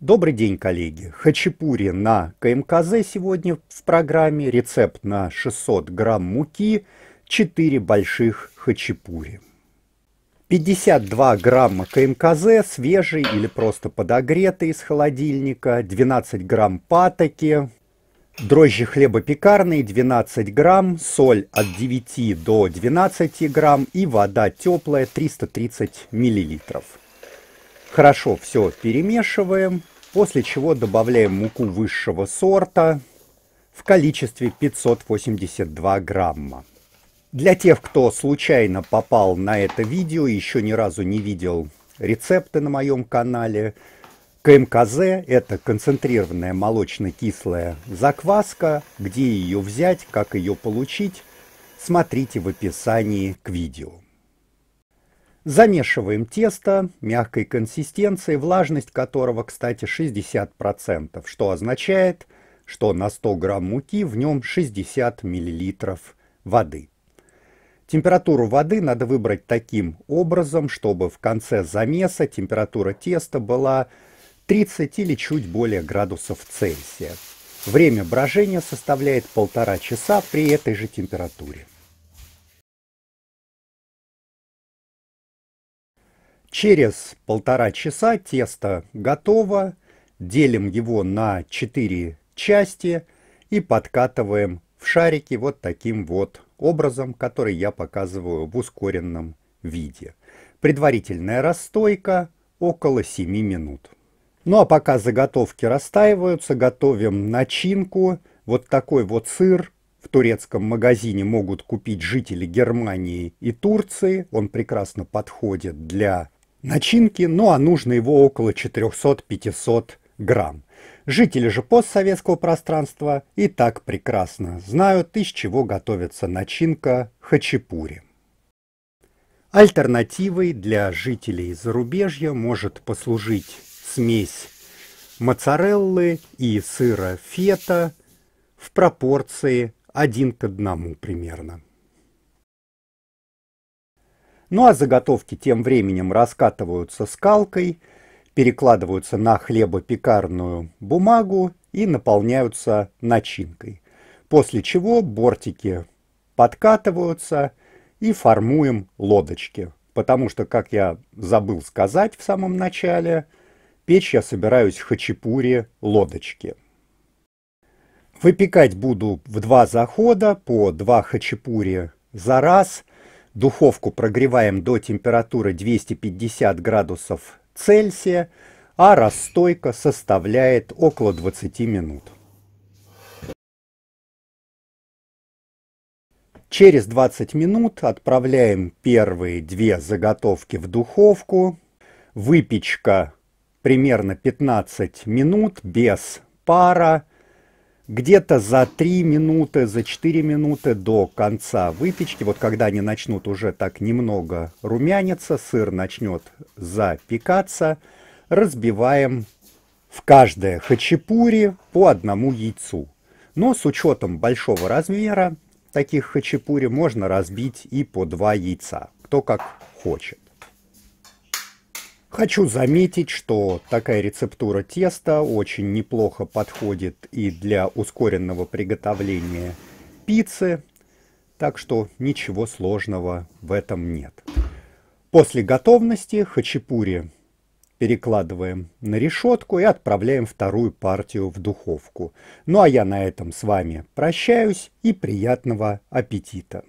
Добрый день, коллеги! Хачапури на КМКЗ сегодня в программе. Рецепт на 600 грамм муки, 4 больших хачапури. 52 грамма КМКЗ, свежий или просто подогретый из холодильника, 12 грамм патоки, дрожжи хлебопекарные 12 грамм, соль от 9 до 12 грамм и вода теплая 330 миллилитров. Хорошо все перемешиваем, после чего добавляем муку высшего сорта в количестве 582 грамма. Для тех, кто случайно попал на это видео и еще ни разу не видел рецепты на моем канале, КМКЗ – это концентрированная молочно-кислая закваска. Где ее взять, как ее получить, смотрите в описании к видео. Замешиваем тесто мягкой консистенции, влажность которого, кстати, 60%, что означает, что на 100 грамм муки в нем 60 миллилитров воды. Температуру воды надо выбрать таким образом, чтобы в конце замеса температура теста была 30 или чуть более градусов Цельсия. Время брожения составляет полтора часа при этой же температуре. Через полтора часа тесто готово. Делим его на четыре части и подкатываем в шарики вот таким вот образом, который я показываю в ускоренном виде. Предварительная расстойка около 7 минут. Ну а пока заготовки растаиваются, готовим начинку. Вот такой вот сыр в турецком магазине могут купить жители Германии и Турции. Он прекрасно подходит для начинки, ну а нужно его около 400-500 грамм. Жители же постсоветского пространства и так прекрасно знают, из чего готовится начинка хачапури. Альтернативой для жителей зарубежья может послужить смесь моцареллы и сыра фета в пропорции один к одному примерно. Ну а заготовки тем временем раскатываются скалкой, перекладываются на хлебопекарную бумагу и наполняются начинкой. После чего бортики подкатываются и формуем лодочки. Потому что, как я забыл сказать в самом начале, печь я собираюсь хачапури лодочки. Выпекать буду в два захода по два хачапури за раз – Духовку прогреваем до температуры 250 градусов Цельсия, а расстойка составляет около 20 минут. Через 20 минут отправляем первые две заготовки в духовку. Выпечка примерно 15 минут без пара где-то за 3 минуты, за 4 минуты до конца выпечки, вот когда они начнут уже так немного румяниться, сыр начнет запекаться, разбиваем в каждое хачапури по одному яйцу. Но с учетом большого размера таких хачапури можно разбить и по два яйца, кто как хочет. Хочу заметить, что такая рецептура теста очень неплохо подходит и для ускоренного приготовления пиццы, так что ничего сложного в этом нет. После готовности хачапури перекладываем на решетку и отправляем вторую партию в духовку. Ну а я на этом с вами прощаюсь и приятного аппетита!